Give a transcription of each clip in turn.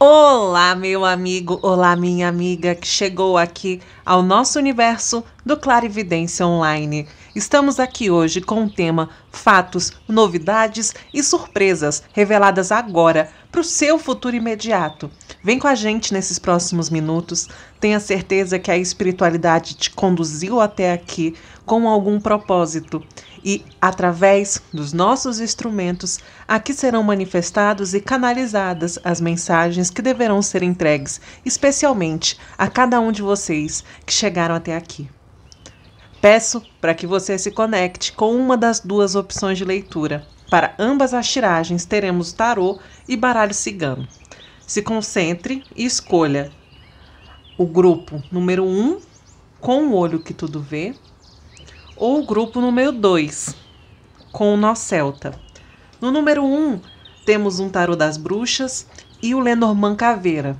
Olá, meu amigo, olá, minha amiga que chegou aqui ao nosso universo do Clarividência Online. Estamos aqui hoje com o tema Fatos, Novidades e Surpresas reveladas agora para o seu futuro imediato. Vem com a gente nesses próximos minutos. Tenha certeza que a espiritualidade te conduziu até aqui com algum propósito e, através dos nossos instrumentos, aqui serão manifestados e canalizadas as mensagens que deverão ser entregues, especialmente a cada um de vocês que chegaram até aqui. Peço para que você se conecte com uma das duas opções de leitura. Para ambas as tiragens, teremos tarô e baralho cigano. Se concentre e escolha o grupo número 1, um, com o olho que tudo vê, ou o grupo número 2, com o nó celta. No número 1, um, temos um tarô das bruxas e o Lenormand Caveira.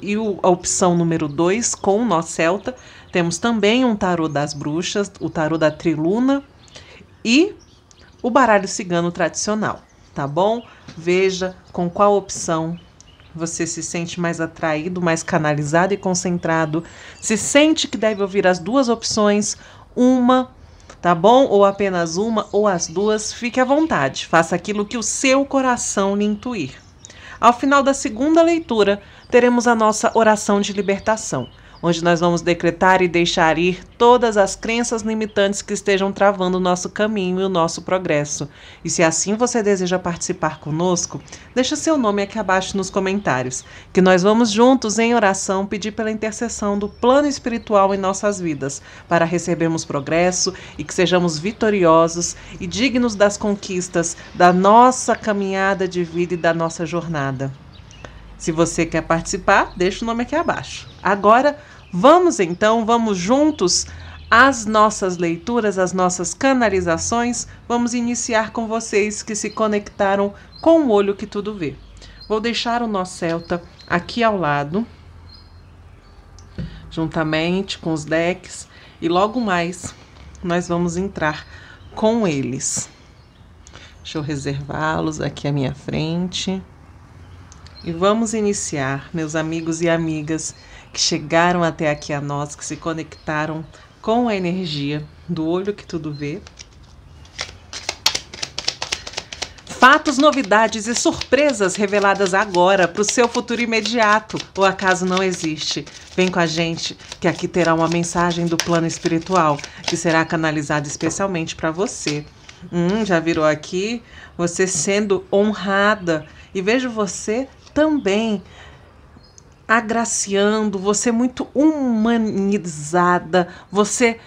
E o, a opção número 2, com o nó celta, temos também um tarô das bruxas, o tarô da triluna e o baralho cigano tradicional, tá bom? Veja com qual opção você se sente mais atraído, mais canalizado e concentrado, se sente que deve ouvir as duas opções uma, tá bom? Ou apenas uma, ou as duas, fique à vontade. Faça aquilo que o seu coração lhe intuir. Ao final da segunda leitura, teremos a nossa oração de libertação onde nós vamos decretar e deixar ir todas as crenças limitantes que estejam travando o nosso caminho e o nosso progresso. E se assim você deseja participar conosco, deixa seu nome aqui abaixo nos comentários, que nós vamos juntos em oração pedir pela intercessão do plano espiritual em nossas vidas, para recebermos progresso e que sejamos vitoriosos e dignos das conquistas da nossa caminhada de vida e da nossa jornada. Se você quer participar, deixa o nome aqui abaixo. Agora, vamos então, vamos juntos às nossas leituras, às nossas canalizações. Vamos iniciar com vocês que se conectaram com o olho que tudo vê. Vou deixar o nó celta aqui ao lado, juntamente com os decks, e logo mais nós vamos entrar com eles. Deixa eu reservá-los aqui à minha frente. E vamos iniciar, meus amigos e amigas que chegaram até aqui a nós, que se conectaram com a energia do olho que tudo vê. Fatos, novidades e surpresas reveladas agora para o seu futuro imediato, ou acaso não existe. Vem com a gente, que aqui terá uma mensagem do plano espiritual que será canalizada especialmente para você. Hum, já virou aqui? Você sendo honrada. E vejo você também agraciando, você é muito humanizada, você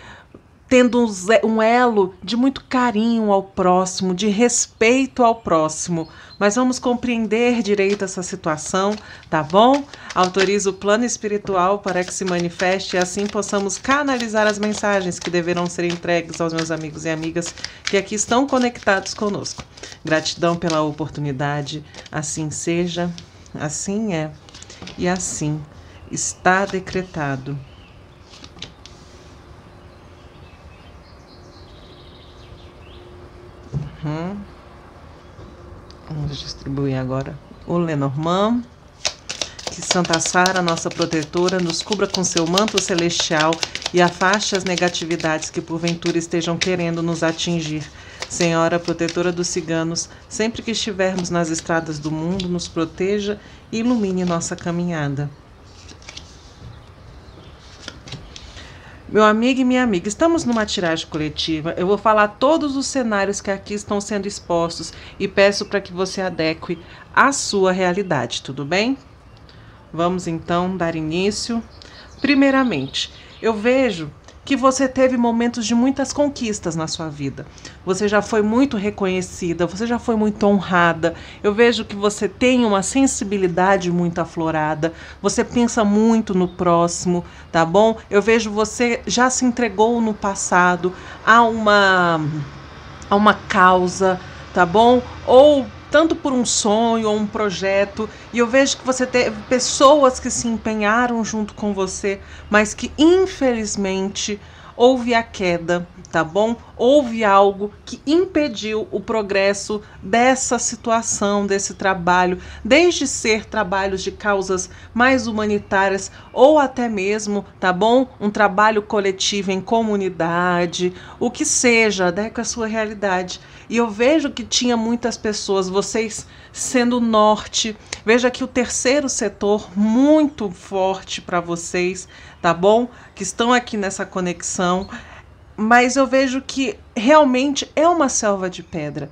tendo um elo de muito carinho ao próximo, de respeito ao próximo. Mas vamos compreender direito essa situação, tá bom? Autoriza o plano espiritual para que se manifeste e assim possamos canalizar as mensagens que deverão ser entregues aos meus amigos e amigas que aqui estão conectados conosco. Gratidão pela oportunidade, assim seja. Assim é, e assim está decretado. Uhum. Vamos distribuir agora o Lenormand. Que Santa Sara, nossa protetora, nos cubra com seu manto celestial e afaste as negatividades que porventura estejam querendo nos atingir Senhora protetora dos ciganos, sempre que estivermos nas estradas do mundo, nos proteja e ilumine nossa caminhada. Meu amigo e minha amiga, estamos numa tiragem coletiva. Eu vou falar todos os cenários que aqui estão sendo expostos e peço para que você adeque à sua realidade, tudo bem? Vamos então dar início. Primeiramente, eu vejo que você teve momentos de muitas conquistas na sua vida. Você já foi muito reconhecida, você já foi muito honrada. Eu vejo que você tem uma sensibilidade muito aflorada, você pensa muito no próximo, tá bom? Eu vejo você já se entregou no passado a uma a uma causa, tá bom? Ou tanto por um sonho ou um projeto, e eu vejo que você teve pessoas que se empenharam junto com você, mas que infelizmente houve a queda, tá bom? Houve algo que impediu o progresso dessa situação, desse trabalho, desde ser trabalhos de causas mais humanitárias ou até mesmo, tá bom? Um trabalho coletivo em comunidade, o que seja, né, com a sua realidade. E eu vejo que tinha muitas pessoas, vocês sendo norte. Veja que o terceiro setor muito forte para vocês, tá bom? Que estão aqui nessa conexão. Mas eu vejo que realmente é uma selva de pedra.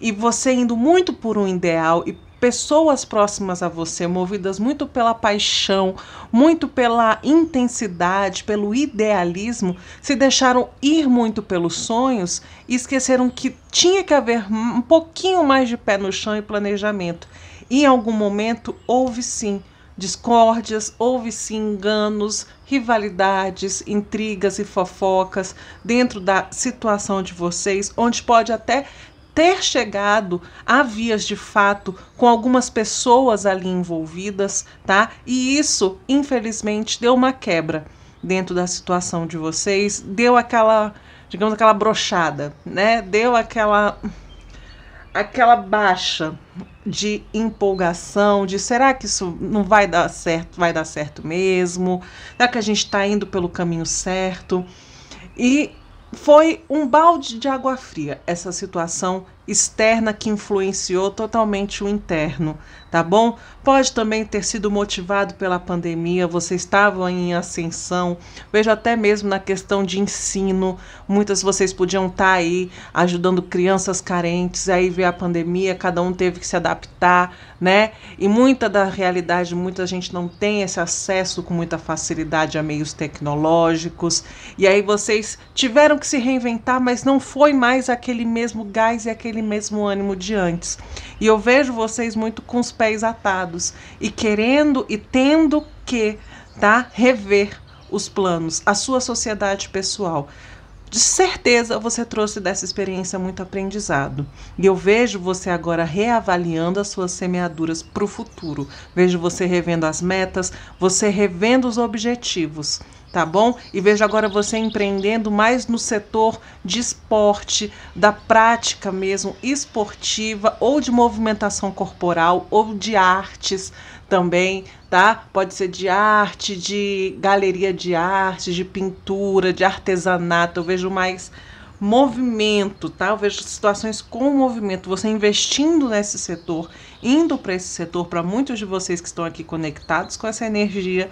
E você indo muito por um ideal e pessoas próximas a você, movidas muito pela paixão, muito pela intensidade, pelo idealismo, se deixaram ir muito pelos sonhos e esqueceram que tinha que haver um pouquinho mais de pé no chão e planejamento. E em algum momento houve sim discórdias, houve sim enganos, rivalidades, intrigas e fofocas dentro da situação de vocês, onde pode até ter chegado a vias de fato com algumas pessoas ali envolvidas, tá? E isso, infelizmente, deu uma quebra dentro da situação de vocês, deu aquela, digamos, aquela brochada, né? Deu aquela aquela baixa de empolgação, de será que isso não vai dar certo, vai dar certo mesmo? Será que a gente está indo pelo caminho certo? E foi um balde de água fria essa situação externa que influenciou totalmente o interno, tá bom? Pode também ter sido motivado pela pandemia, você estava em ascensão, vejo até mesmo na questão de ensino, muitas vocês podiam estar tá aí ajudando crianças carentes, aí veio a pandemia, cada um teve que se adaptar, né? E muita da realidade, muita gente não tem esse acesso com muita facilidade a meios tecnológicos, e aí vocês tiveram que se reinventar, mas não foi mais aquele mesmo gás e aquele aquele mesmo ânimo de antes. E eu vejo vocês muito com os pés atados e querendo e tendo que, tá, rever os planos, a sua sociedade pessoal de certeza você trouxe dessa experiência muito aprendizado. E eu vejo você agora reavaliando as suas semeaduras para o futuro. Vejo você revendo as metas, você revendo os objetivos tá bom? E vejo agora você empreendendo mais no setor de esporte, da prática mesmo esportiva, ou de movimentação corporal, ou de artes, também, tá? Pode ser de arte, de galeria de arte, de pintura, de artesanato. Eu vejo mais movimento, tá? Eu vejo situações com movimento, você investindo nesse setor, indo para esse setor, para muitos de vocês que estão aqui conectados com essa energia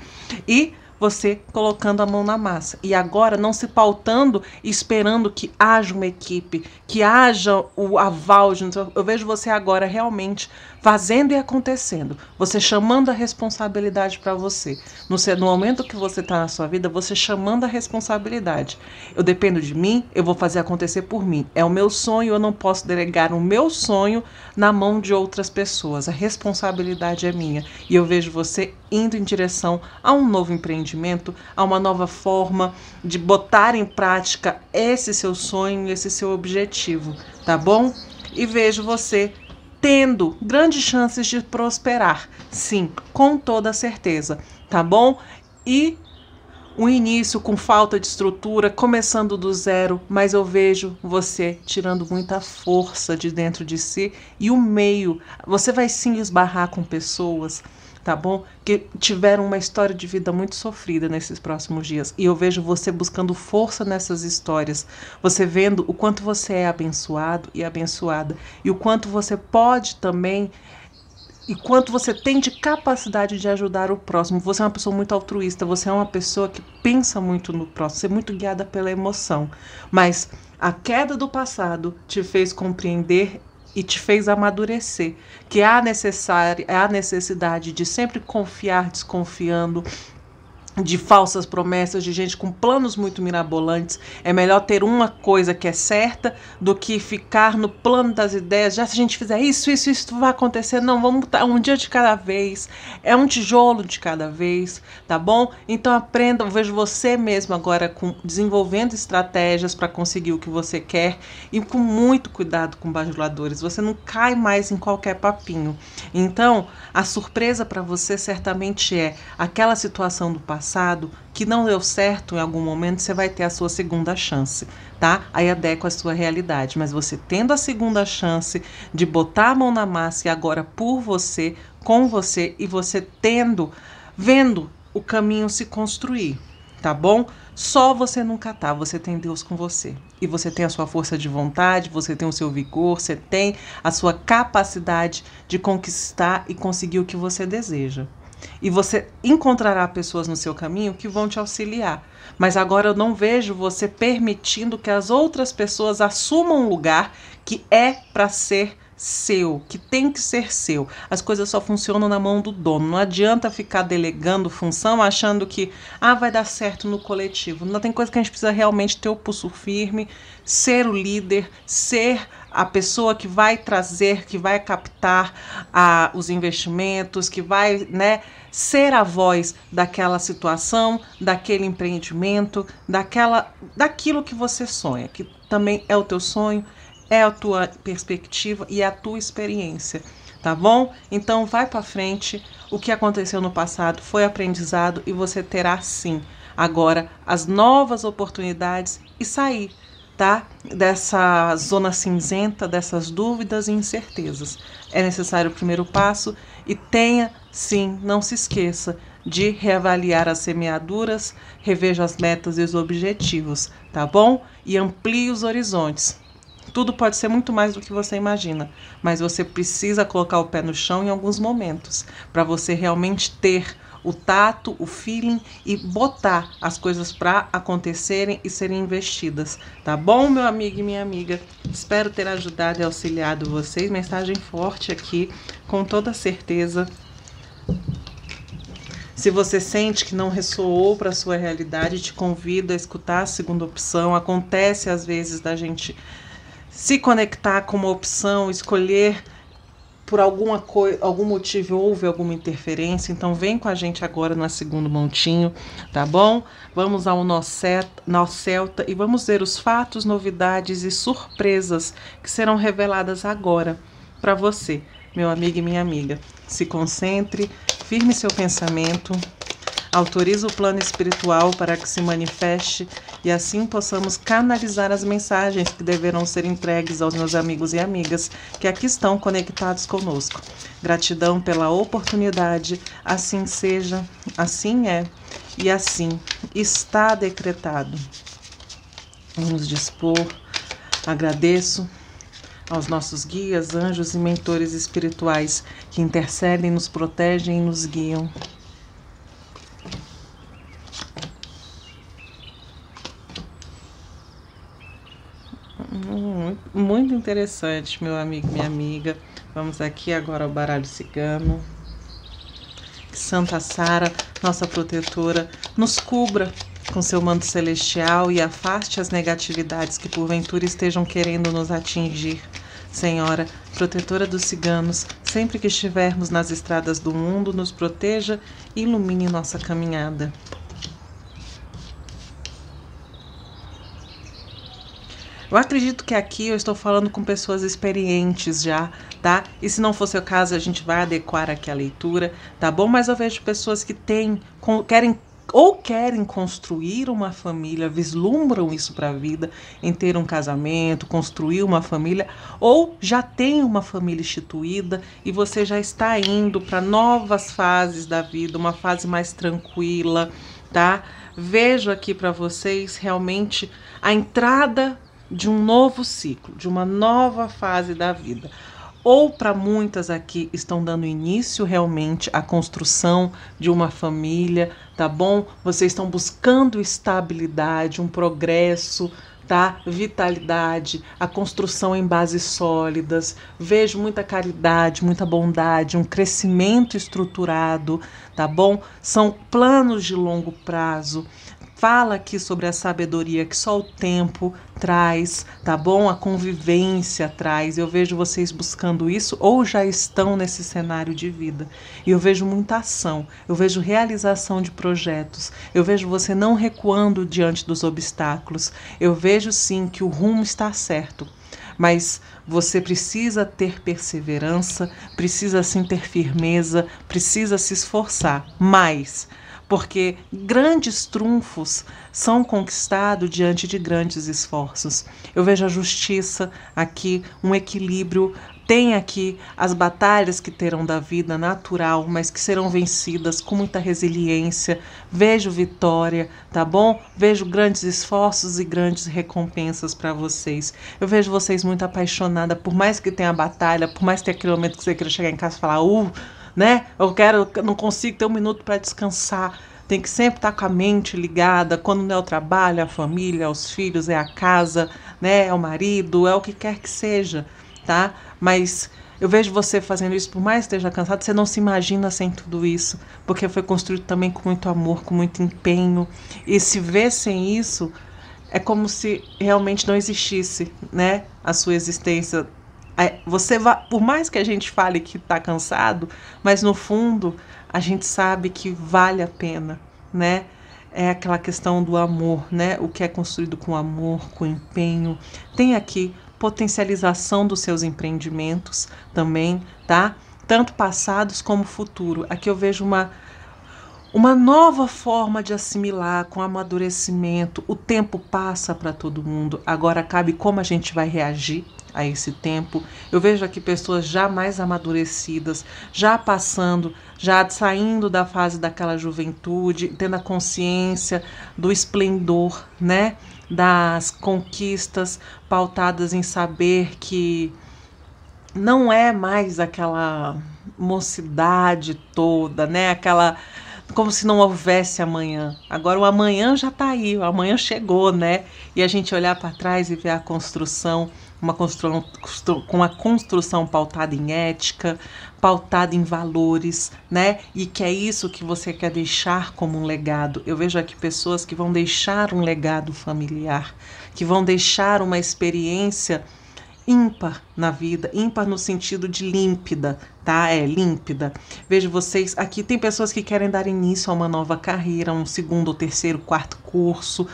e você colocando a mão na massa. E agora não se pautando esperando que haja uma equipe, que haja o aval. De... Eu vejo você agora realmente fazendo e acontecendo. Você chamando a responsabilidade para você. No, no momento que você está na sua vida, você chamando a responsabilidade. Eu dependo de mim, eu vou fazer acontecer por mim. É o meu sonho, eu não posso delegar o meu sonho na mão de outras pessoas. A responsabilidade é minha. E eu vejo você indo em direção a um novo empreendimento empreendimento, a uma nova forma de botar em prática esse seu sonho, esse seu objetivo, tá bom? E vejo você tendo grandes chances de prosperar, sim, com toda certeza, tá bom? E um início com falta de estrutura, começando do zero, mas eu vejo você tirando muita força de dentro de si e o meio. Você vai sim esbarrar com pessoas tá bom? Que tiveram uma história de vida muito sofrida nesses próximos dias. E eu vejo você buscando força nessas histórias, você vendo o quanto você é abençoado e abençoada, e o quanto você pode também. E quanto você tem de capacidade de ajudar o próximo. Você é uma pessoa muito altruísta, você é uma pessoa que pensa muito no próximo, você é muito guiada pela emoção. Mas a queda do passado te fez compreender e te fez amadurecer, que há é necessária, é necessidade de sempre confiar desconfiando, de falsas promessas, de gente com planos muito mirabolantes. É melhor ter uma coisa que é certa do que ficar no plano das ideias. Já se a gente fizer isso, isso, isso vai acontecer. Não, vamos estar um dia de cada vez. É um tijolo de cada vez, tá bom? Então aprenda, vejo você mesmo agora com, desenvolvendo estratégias para conseguir o que você quer e com muito cuidado com bajuladores. Você não cai mais em qualquer papinho. Então, a surpresa para você certamente é aquela situação do passado passado que não deu certo, em algum momento você vai ter a sua segunda chance, tá? Aí adequa a sua realidade. Mas você tendo a segunda chance de botar a mão na massa e agora por você, com você, e você tendo, vendo o caminho se construir, tá bom? Só você nunca tá, você tem Deus com você. E você tem a sua força de vontade, você tem o seu vigor, você tem a sua capacidade de conquistar e conseguir o que você deseja. E você encontrará pessoas no seu caminho que vão te auxiliar. Mas agora eu não vejo você permitindo que as outras pessoas assumam um lugar que é para ser seu, que tem que ser seu. As coisas só funcionam na mão do dono. Não adianta ficar delegando função achando que ah, vai dar certo no coletivo. Não tem coisa que a gente precisa realmente ter o pulso firme, ser o líder, ser a pessoa que vai trazer, que vai captar ah, os investimentos, que vai né, ser a voz daquela situação, daquele empreendimento, daquela, daquilo que você sonha, que também é o teu sonho, é a tua perspectiva e é a tua experiência, tá bom? Então vai para frente, o que aconteceu no passado foi aprendizado e você terá sim agora as novas oportunidades e sair Tá? Dessa zona cinzenta, dessas dúvidas e incertezas. É necessário o primeiro passo e tenha, sim, não se esqueça de reavaliar as semeaduras, reveja as metas e os objetivos, tá bom? E amplie os horizontes. Tudo pode ser muito mais do que você imagina, mas você precisa colocar o pé no chão em alguns momentos para você realmente ter o tato, o feeling e botar as coisas para acontecerem e serem investidas, tá bom, meu amigo e minha amiga? Espero ter ajudado e auxiliado vocês. Mensagem forte aqui, com toda certeza. Se você sente que não ressoou para sua realidade, te convido a escutar a segunda opção. Acontece às vezes da gente se conectar com uma opção, escolher por alguma coisa, algum motivo houve alguma interferência, então vem com a gente agora na segundo montinho, tá bom? Vamos ao nó celta e vamos ver os fatos, novidades e surpresas que serão reveladas agora para você, meu amigo e minha amiga. Se concentre, firme seu pensamento. Autoriza o plano espiritual para que se manifeste e assim possamos canalizar as mensagens que deverão ser entregues aos meus amigos e amigas que aqui estão conectados conosco. Gratidão pela oportunidade, assim seja, assim é e assim está decretado. Vamos dispor, agradeço aos nossos guias, anjos e mentores espirituais que intercedem, nos protegem e nos guiam. interessante, meu amigo, minha amiga. Vamos aqui agora ao baralho cigano. Santa Sara, nossa protetora, nos cubra com seu manto celestial e afaste as negatividades que porventura estejam querendo nos atingir. Senhora, protetora dos ciganos, sempre que estivermos nas estradas do mundo, nos proteja e ilumine nossa caminhada. Eu acredito que aqui eu estou falando com pessoas experientes já, tá? E se não fosse o caso, a gente vai adequar aqui a leitura, tá bom? Mas eu vejo pessoas que têm, querem ou querem construir uma família, vislumbram isso para a vida em ter um casamento, construir uma família, ou já tem uma família instituída e você já está indo para novas fases da vida, uma fase mais tranquila, tá? Vejo aqui para vocês realmente a entrada de um novo ciclo, de uma nova fase da vida. Ou para muitas aqui estão dando início realmente à construção de uma família, tá bom? Vocês estão buscando estabilidade, um progresso, tá? Vitalidade, a construção em bases sólidas. Vejo muita caridade, muita bondade, um crescimento estruturado, tá bom? São planos de longo prazo fala aqui sobre a sabedoria que só o tempo traz, tá bom? A convivência traz. Eu vejo vocês buscando isso ou já estão nesse cenário de vida. E eu vejo muita ação, eu vejo realização de projetos, eu vejo você não recuando diante dos obstáculos. Eu vejo sim que o rumo está certo mas você precisa ter perseverança, precisa sim ter firmeza, precisa se esforçar mais porque grandes trunfos são conquistados diante de grandes esforços. Eu vejo a justiça aqui, um equilíbrio. Tem aqui as batalhas que terão da vida natural, mas que serão vencidas com muita resiliência. Vejo vitória, tá bom? Vejo grandes esforços e grandes recompensas para vocês. Eu vejo vocês muito apaixonada, por mais que tenha batalha, por mais que tenha quilômetro que você queira chegar em casa e falar, uh, né? Eu quero, eu não consigo ter um minuto para descansar. Tem que sempre estar tá com a mente ligada. Quando não é o trabalho, é a família, é os filhos, é a casa, né? É o marido, é o que quer que seja, tá? Mas eu vejo você fazendo isso, por mais que esteja cansado, você não se imagina sem tudo isso, porque foi construído também com muito amor, com muito empenho. E se vê sem isso é como se realmente não existisse, né? A sua existência é, você vai, por mais que a gente fale que está cansado, mas no fundo a gente sabe que vale a pena, né? É aquela questão do amor, né? O que é construído com amor, com empenho. Tem aqui potencialização dos seus empreendimentos também, tá? Tanto passados como futuro. Aqui eu vejo uma uma nova forma de assimilar com amadurecimento. O tempo passa para todo mundo, agora cabe como a gente vai reagir a esse tempo. Eu vejo aqui pessoas já mais amadurecidas, já passando, já saindo da fase daquela juventude, tendo a consciência do esplendor, né? Das conquistas pautadas em saber que não é mais aquela mocidade toda, né? Aquela como se não houvesse amanhã. Agora o amanhã já está aí, o amanhã chegou, né? E a gente olhar para trás e ver a construção, uma construção com a construção pautada em ética, pautada em valores, né? E que é isso que você quer deixar como um legado. Eu vejo aqui pessoas que vão deixar um legado familiar, que vão deixar uma experiência ímpar na vida, ímpar no sentido de límpida, tá? É límpida. Vejo vocês aqui, tem pessoas que querem dar início a uma nova carreira, um segundo, terceiro, quarto curso,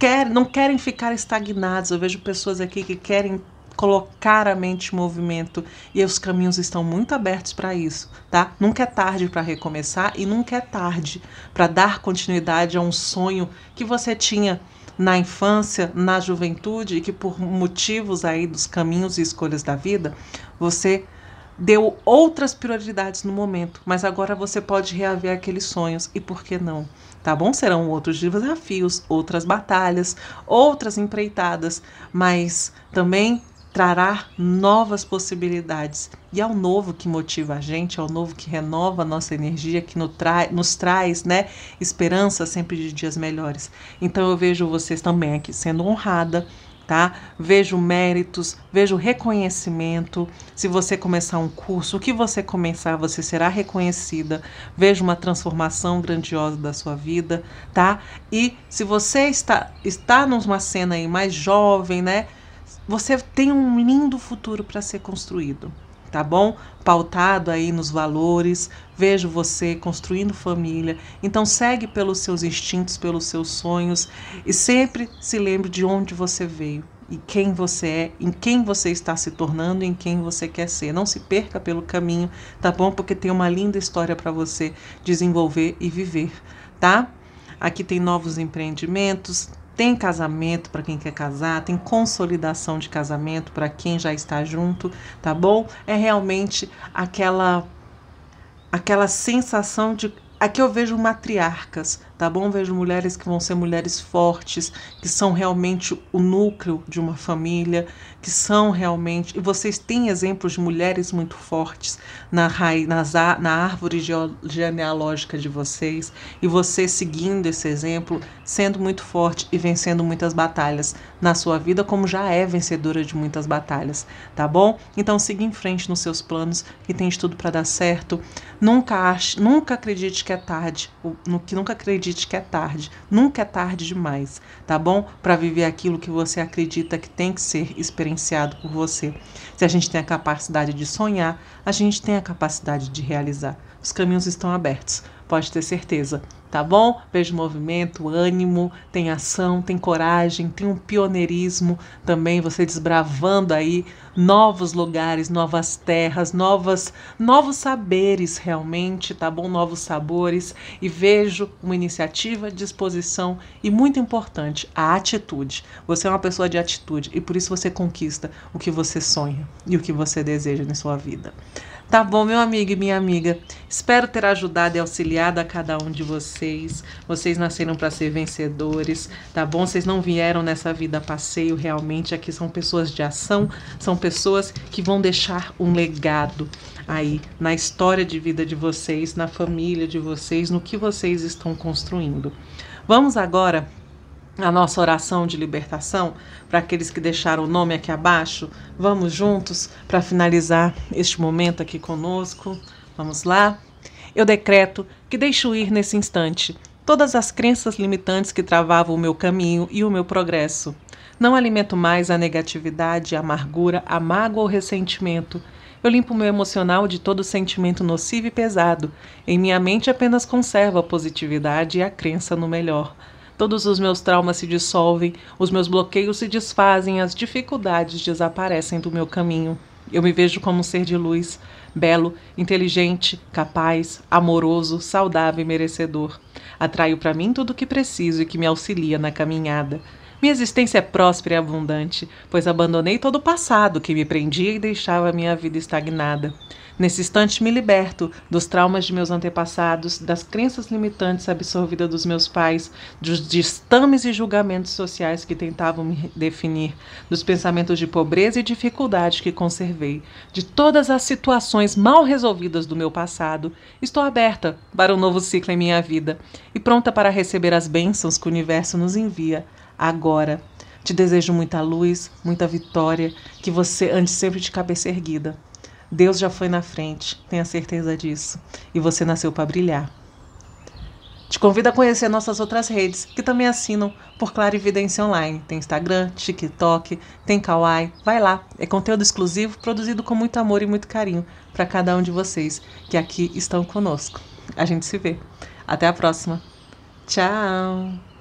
quer, não querem ficar estagnados. Eu vejo pessoas aqui que querem colocar a mente em movimento e os caminhos estão muito abertos para isso, tá? Nunca é tarde para recomeçar e nunca é tarde para dar continuidade a um sonho que você tinha na infância, na juventude, e que por motivos aí dos caminhos e escolhas da vida, você deu outras prioridades no momento, mas agora você pode reaver aqueles sonhos e por que não? Tá bom? Serão outros desafios, outras batalhas, outras empreitadas, mas também trará novas possibilidades. E ao é o novo que motiva a gente, ao é o novo que renova a nossa energia, que nos, trai, nos traz né, esperança sempre de dias melhores. Então eu vejo vocês também aqui sendo honrada, tá? Vejo méritos, vejo reconhecimento. Se você começar um curso, o que você começar, você será reconhecida. Vejo uma transformação grandiosa da sua vida, tá? E se você está está numa cena aí mais jovem, né? você tem um lindo futuro para ser construído, tá bom? Pautado aí nos valores, vejo você construindo família. Então segue pelos seus instintos, pelos seus sonhos e sempre se lembre de onde você veio e quem você é, em quem você está se tornando, em quem você quer ser. Não se perca pelo caminho, tá bom? Porque tem uma linda história para você desenvolver e viver, tá? Aqui tem novos empreendimentos, tem casamento para quem quer casar, tem consolidação de casamento para quem já está junto, tá bom? É realmente aquela aquela sensação de aqui eu vejo matriarcas tá bom? Vejo mulheres que vão ser mulheres fortes, que são realmente o núcleo de uma família, que são realmente. E vocês têm exemplos de mulheres muito fortes na, raiz, nas, na árvore genealógica de vocês, e você seguindo esse exemplo, sendo muito forte e vencendo muitas batalhas na sua vida, como já é vencedora de muitas batalhas, tá bom? Então siga em frente nos seus planos, que tem de tudo para dar certo. Nunca ache, nunca acredite que é tarde, no que nunca acredite acredite que é tarde. Nunca é tarde demais, tá bom? Para viver aquilo que você acredita que tem que ser experienciado por você. Se a gente tem a capacidade de sonhar, a gente tem a capacidade de realizar. Os caminhos estão abertos, pode ter certeza tá bom? Vejo movimento, ânimo, tem ação, tem coragem, tem um pioneirismo também, você desbravando aí novos lugares, novas terras, novas, novos saberes realmente, tá bom? Novos sabores e vejo uma iniciativa, disposição e muito importante, a atitude. Você é uma pessoa de atitude e por isso você conquista o que você sonha e o que você deseja na sua vida. Tá bom, meu amigo e minha amiga. Espero ter ajudado e auxiliado a cada um de vocês. Vocês nasceram para ser vencedores, tá bom? Vocês não vieram nessa vida a passeio, realmente. Aqui são pessoas de ação, são pessoas que vão deixar um legado aí na história de vida de vocês, na família de vocês, no que vocês estão construindo. Vamos agora a nossa oração de libertação para aqueles que deixaram o nome aqui abaixo. Vamos juntos para finalizar este momento aqui conosco. Vamos lá? Eu decreto que deixo ir nesse instante todas as crenças limitantes que travavam o meu caminho e o meu progresso. Não alimento mais a negatividade, a amargura, a mágoa ou ressentimento. Eu limpo meu emocional de todo sentimento nocivo e pesado. Em minha mente apenas conservo a positividade e a crença no melhor. Todos os meus traumas se dissolvem, os meus bloqueios se desfazem, as dificuldades desaparecem do meu caminho. Eu me vejo como um ser de luz, belo, inteligente, capaz, amoroso, saudável e merecedor. Atraio para mim tudo o que preciso e que me auxilia na caminhada. Minha existência é próspera e abundante, pois abandonei todo o passado que me prendia e deixava minha vida estagnada. Nesse instante me liberto dos traumas de meus antepassados, das crenças limitantes absorvidas dos meus pais, dos distames e julgamentos sociais que tentavam me definir, dos pensamentos de pobreza e dificuldade que conservei, de todas as situações mal resolvidas do meu passado. Estou aberta para um novo ciclo em minha vida e pronta para receber as bênçãos que o universo nos envia agora. Te desejo muita luz, muita vitória, que você ande sempre de cabeça erguida. Deus já foi na frente, tenha certeza disso. E você nasceu para brilhar. Te convido a conhecer nossas outras redes, que também assinam por Clara Evidência Online. Tem Instagram, TikTok, tem Kawaii. Vai lá, é conteúdo exclusivo produzido com muito amor e muito carinho para cada um de vocês que aqui estão conosco. A gente se vê. Até a próxima. Tchau!